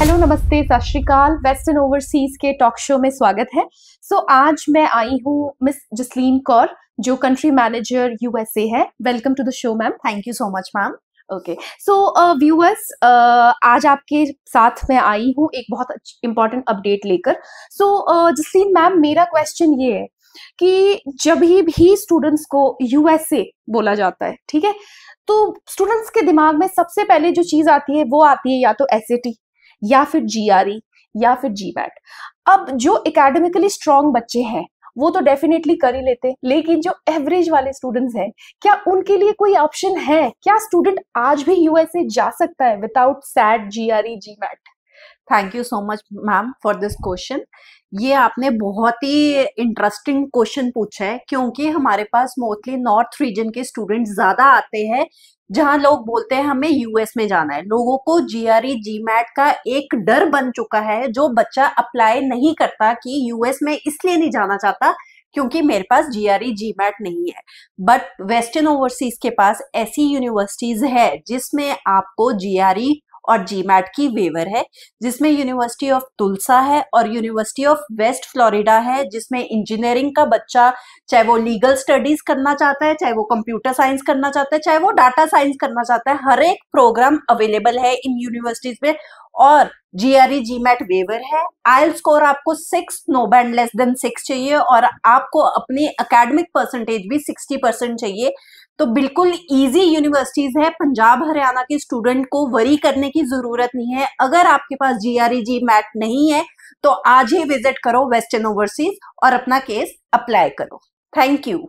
hello नमस्ते सत श्रीकाल वेस्टर्न ओवरसीज के टॉक शो में स्वागत है सो so, आज मैं आई हूँ मिस जसलीन कौर जो कंट्री मैनेजर यूएसए है welcome to the show ma'am thank you so much ma'am okay so viewers आज आपके साथ मैं आई हूँ एक बहुत इंपॉर्टेंट अपडेट लेकर so so, uh, Jasleen ma'am मेरा क्वेश्चन ये है कि जब भी स्टूडेंट्स को यूएसए बोला जाता है ठीक है तो स्टूडेंट्स के दिमाग में सबसे पहले जो चीज़ आती है वो आती है या तो एस या फिर जी e या फिर जी अब जो एकेडमिकली स्ट्रॉन्ग बच्चे हैं वो तो डेफिनेटली कर ही लेते लेकिन जो एवरेज वाले स्टूडेंट्स हैं क्या उनके लिए कोई ऑप्शन है क्या स्टूडेंट आज भी यूएसए जा सकता है without said G R E GMAT thank you so much ma'am for this question ये आपने बहुत ही इंटरेस्टिंग क्वेश्चन पूछा है क्योंकि हमारे पास मोस्टली नॉर्थ रीजन के स्टूडेंट ज्यादा आते हैं जहां लोग बोलते हैं हमें यूएस में जाना है लोगों को जीआरई जीमैट e, का एक डर बन चुका है जो बच्चा अप्लाई नहीं करता कि यूएस में इसलिए नहीं जाना चाहता क्योंकि मेरे पास जीआरई जीमैट e, नहीं है बट वेस्टर्न ओवरसीज के पास ऐसी यूनिवर्सिटीज है जिसमें आपको जीआरई और जीमैट की वेवर है जिसमें यूनिवर्सिटी ऑफ तुलसा है और यूनिवर्सिटी ऑफ वेस्ट फ्लोरिडा है जिसमें इंजीनियरिंग का बच्चा चाहे वो लीगल स्टडीज करना चाहता है चाहे वो कंप्यूटर साइंस करना चाहता है चाहे वो डाटा साइंस करना चाहता है हर एक प्रोग्राम अवेलेबल है इन यूनिवर्सिटीज में और जीआरई मैट वेवर है आयल स्कोर आपको six no band less than six चाहिए और आपको अपनी अकेडमिक परसेंटेज भी सिक्सटी परसेंट चाहिए तो बिल्कुल इजी यूनिवर्सिटीज है पंजाब हरियाणा के स्टूडेंट को वरी करने की जरूरत नहीं है अगर आपके पास जीआरई जी मैट नहीं है तो आज ही विजिट करो वेस्टर्न ओवरसीज और अपना केस अप्लाई करो थैंक यू